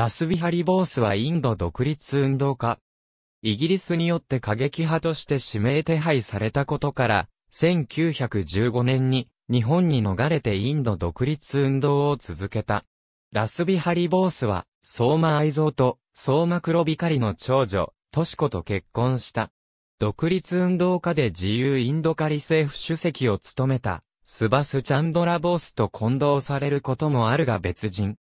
ラスビハリ・ボースはインド独立運動家。イギリスによって過激派として指名手配されたことから、1915年に日本に逃れてインド独立運動を続けた。ラスビハリ・ボースは、相馬愛蔵と相馬黒光の長女、トシコと結婚した。独立運動家で自由インドカリ政府主席を務めた、スバス・チャンドラ・ボースと混同されることもあるが別人。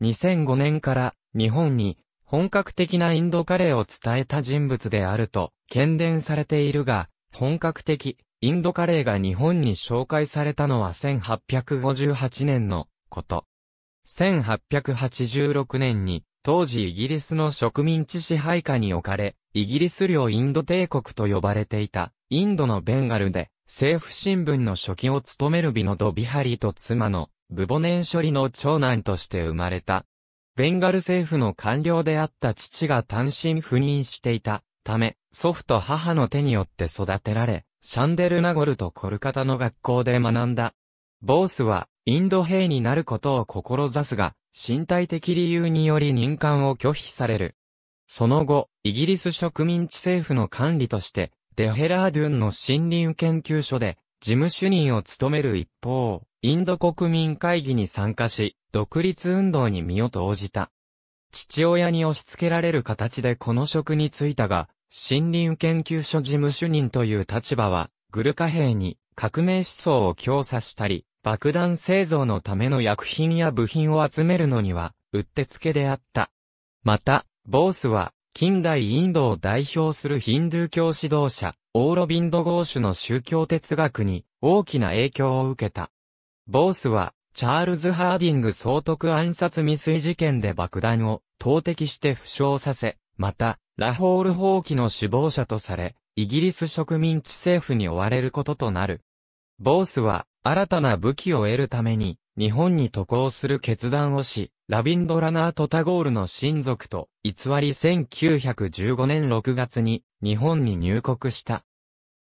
2005年から日本に本格的なインドカレーを伝えた人物であると、喧伝されているが、本格的、インドカレーが日本に紹介されたのは1858年のこと。1886年に、当時イギリスの植民地支配下に置かれ、イギリス領インド帝国と呼ばれていた、インドのベンガルで、政府新聞の書記を務めるビノド・ビハリと妻のブボネン処理の長男として生まれた。ベンガル政府の官僚であった父が単身赴任していたため、祖父と母の手によって育てられ、シャンデルナゴルとコルカタの学校で学んだ。ボースは、インド兵になることを志すが、身体的理由により任官を拒否される。その後、イギリス植民地政府の管理として、デヘラードゥンの森林研究所で、事務主任を務める一方、インド国民会議に参加し、独立運動に身を投じた。父親に押し付けられる形でこの職に就いたが、森林研究所事務主任という立場は、グルカ兵に革命思想を強さしたり、爆弾製造のための薬品や部品を集めるのには、うってつけであった。また、ボースは、近代インドを代表するヒンドゥー教指導者、オーロビンド・ゴーシュの宗教哲学に大きな影響を受けた。ボースは、チャールズ・ハーディング総督暗殺未遂事件で爆弾を投擲して負傷させ、また、ラホール放棄の首謀者とされ、イギリス植民地政府に追われることとなる。ボースは、新たな武器を得るために、日本に渡航する決断をし、ラビンドラナート・タゴールの親族と偽り1915年6月に日本に入国した。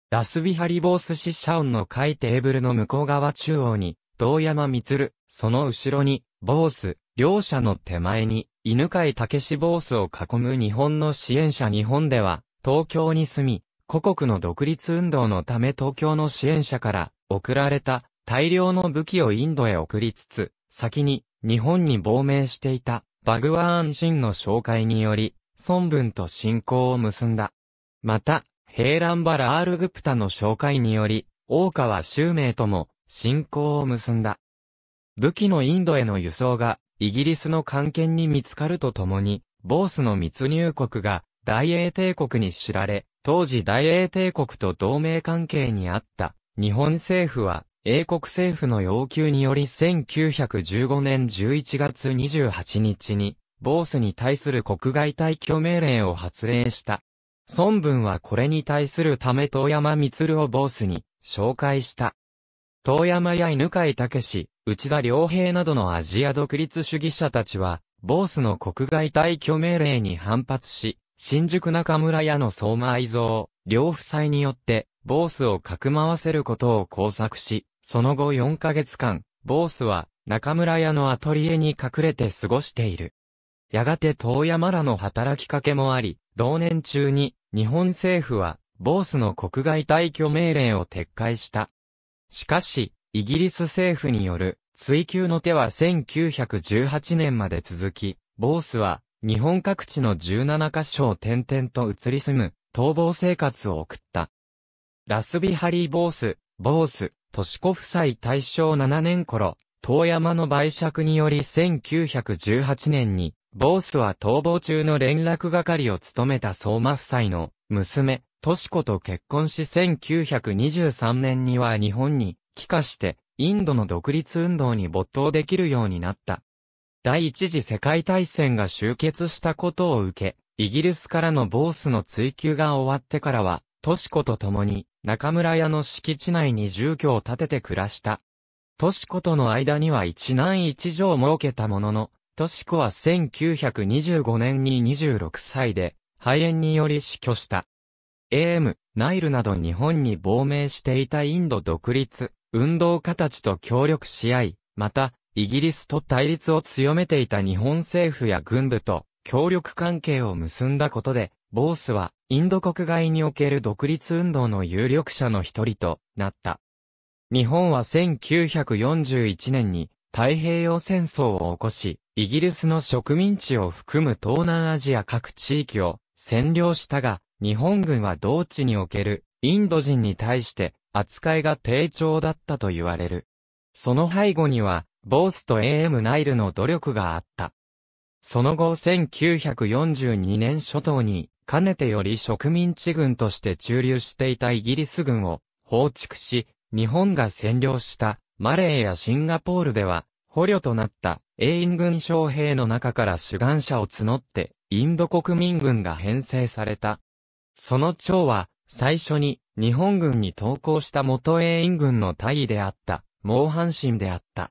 ラスビハリボースシシャオンの海テーブルの向こう側中央に、道山光、その後ろに、ボース、両者の手前に、犬飼武志ボースを囲む日本の支援者日本では、東京に住み、故国の独立運動のため東京の支援者から、送られた大量の武器をインドへ送りつつ、先に日本に亡命していたバグワーン・シンの紹介により、孫文と信仰を結んだ。また、ヘイランバラール・グプタの紹介により、大川襲明とも信仰を結んだ。武器のインドへの輸送がイギリスの関係に見つかるとともに、ボースの密入国が大英帝国に知られ、当時大英帝国と同盟関係にあった日本政府は英国政府の要求により1915年11月28日に、ボースに対する国外退去命令を発令した。孫文はこれに対するため遠山光をボースに紹介した。遠山や犬飼武内田良平などのアジア独立主義者たちは、ボースの国外退去命令に反発し、新宿中村屋の相馬愛蔵、両夫妻によって、ボースをかくまわせることを工作し、その後4ヶ月間、ボースは中村屋のアトリエに隠れて過ごしている。やがて遠山らの働きかけもあり、同年中に日本政府はボースの国外退去命令を撤回した。しかし、イギリス政府による追及の手は1918年まで続き、ボースは日本各地の17カ所を転々と移り住む逃亡生活を送った。ラスビハリー・ボース、ボース、敏子夫妻大正7年頃、遠山の売借により1918年に、ボースは逃亡中の連絡係を務めた相馬夫妻の娘、敏子と結婚し1923年には日本に帰化してインドの独立運動に没頭できるようになった。第一次世界大戦が終結したことを受け、イギリスからのボースの追求が終わってからは、とし子と共に中村屋の敷地内に住居を建てて暮らした。とし子との間には一男一女を設けたものの、とし子は1925年に26歳で、肺炎により死去した。AM、ナイルなど日本に亡命していたインド独立、運動家たちと協力し合い、また、イギリスと対立を強めていた日本政府や軍部と協力関係を結んだことで、ボースは、インド国外における独立運動の有力者の一人となった。日本は1941年に太平洋戦争を起こし、イギリスの植民地を含む東南アジア各地域を占領したが、日本軍は同地におけるインド人に対して扱いが低調だったと言われる。その背後には、ボースと AM ナイルの努力があった。その後1942年初頭にかねてより植民地軍として駐留していたイギリス軍を放逐し、日本が占領したマレーやシンガポールでは、捕虜となった英印軍将兵の中から主眼者を募って、インド国民軍が編成された。その長は、最初に日本軍に投降した元英印軍の大尉であった、猛阪神であった。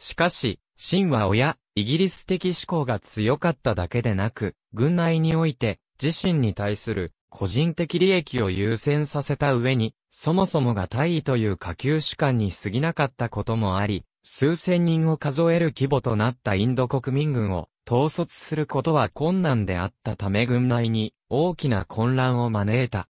しかし、神は親、イギリス的思考が強かっただけでなく、軍内において、自身に対する個人的利益を優先させた上に、そもそもが大尉という下級主観に過ぎなかったこともあり、数千人を数える規模となったインド国民軍を統率することは困難であったため軍内に大きな混乱を招いた。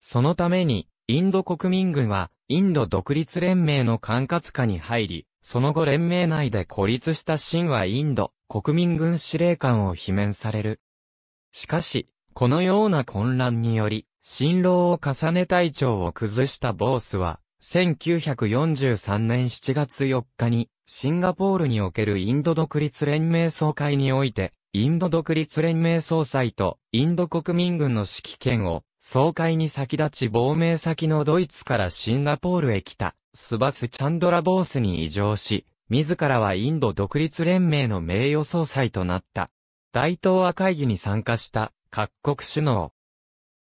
そのために、インド国民軍は、インド独立連盟の管轄下に入り、その後連盟内で孤立した清はインド国民軍司令官を罷免される。しかし、このような混乱により、新郎を重ね隊長を崩したボースは、1943年7月4日に、シンガポールにおけるインド独立連盟総会において、インド独立連盟総裁とインド国民軍の指揮権を、総会に先立ち亡命先のドイツからシンガポールへ来た、スバス・チャンドラ・ボースに移譲し、自らはインド独立連盟の名誉総裁となった。大東亜会議に参加した各国首脳。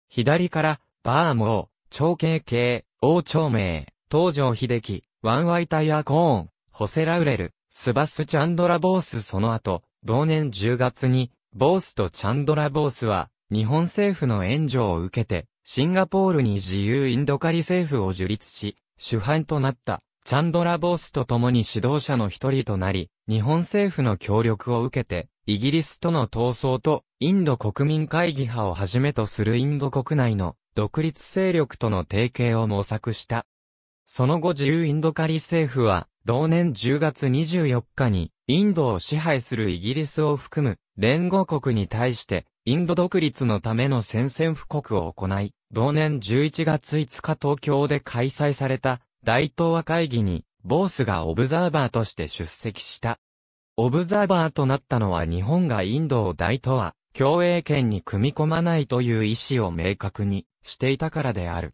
左から、バーモー、長慶系、王朝名、東条秀樹、ワンワイタイアコーン、ホセラウレル、スバス・チャンドラ・ボースその後、同年10月に、ボースとチャンドラ・ボースは、日本政府の援助を受けて、シンガポールに自由インドカリ政府を樹立し、主犯となった。サンドラ・ボースと共に指導者の一人となり、日本政府の協力を受けて、イギリスとの闘争と、インド国民会議派をはじめとするインド国内の独立勢力との提携を模索した。その後自由インドカリ政府は、同年10月24日に、インドを支配するイギリスを含む、連合国に対して、インド独立のための宣戦布告を行い、同年11月5日東京で開催された、大東亜会議に、ボースがオブザーバーとして出席した。オブザーバーとなったのは日本がインドを大東亜、共栄圏に組み込まないという意思を明確にしていたからである。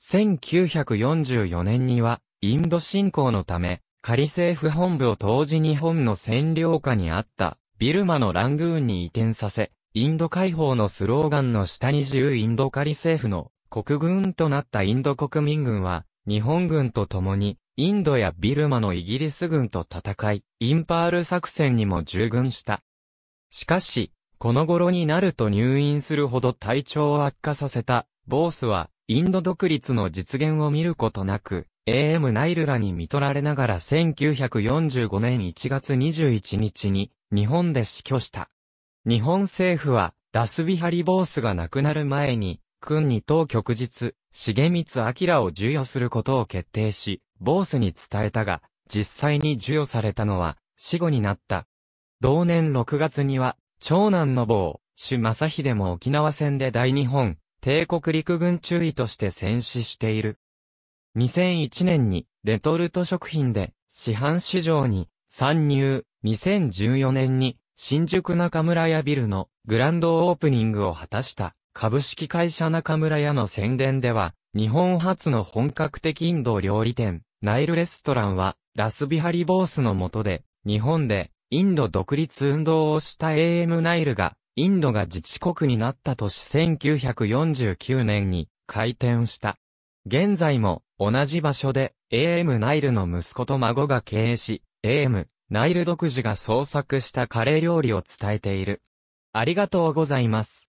1944年には、インド侵攻のため、仮政府本部を当時日本の占領下にあった、ビルマのラングーンに移転させ、インド解放のスローガンの下に自由インド仮政府の国軍となったインド国民軍は、日本軍と共に、インドやビルマのイギリス軍と戦い、インパール作戦にも従軍した。しかし、この頃になると入院するほど体調を悪化させた、ボースは、インド独立の実現を見ることなく、AM ナイルラに見取られながら1945年1月21日に、日本で死去した。日本政府は、ラスビハリ・ボースが亡くなる前に、君に当局日、重光明を授与することを決定し、ボースに伝えたが、実際に授与されたのは、死後になった。同年6月には、長男の坊、主正秀も沖縄戦で大日本、帝国陸軍中尉として戦死している。2001年に、レトルト食品で、市販市場に、参入。2014年に、新宿中村屋ビルのグランドオープニングを果たした。株式会社中村屋の宣伝では、日本初の本格的インド料理店、ナイルレストランは、ラスビハリボースの下で、日本で、インド独立運動をした AM ナイルが、インドが自治国になった年1949年に開店した。現在も同じ場所で AM ナイルの息子と孫が経営し、AM ナイル独自が創作したカレー料理を伝えている。ありがとうございます。